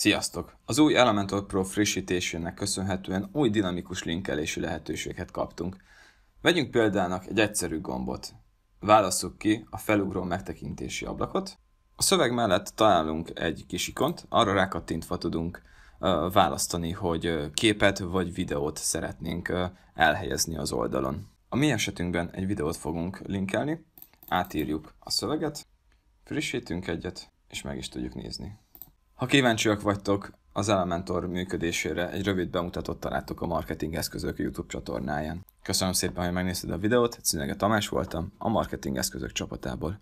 Sziasztok! Az új Elementor Pro frissítésének köszönhetően új dinamikus linkelési lehetőséget kaptunk. Vegyünk példának egy egyszerű gombot. Válasszuk ki a felugró megtekintési ablakot. A szöveg mellett találunk egy kis ikont, arra rákattintva tudunk választani, hogy képet vagy videót szeretnénk elhelyezni az oldalon. A mi esetünkben egy videót fogunk linkelni, átírjuk a szöveget, frissítünk egyet, és meg is tudjuk nézni. Ha kíváncsiak vagytok az Elementor működésére, egy rövid bemutatót találtok a Marketing Eszközök YouTube csatornáján. Köszönöm szépen, hogy megnézted a videót, Cinege Tamás voltam, a Marketing Eszközök csapatából.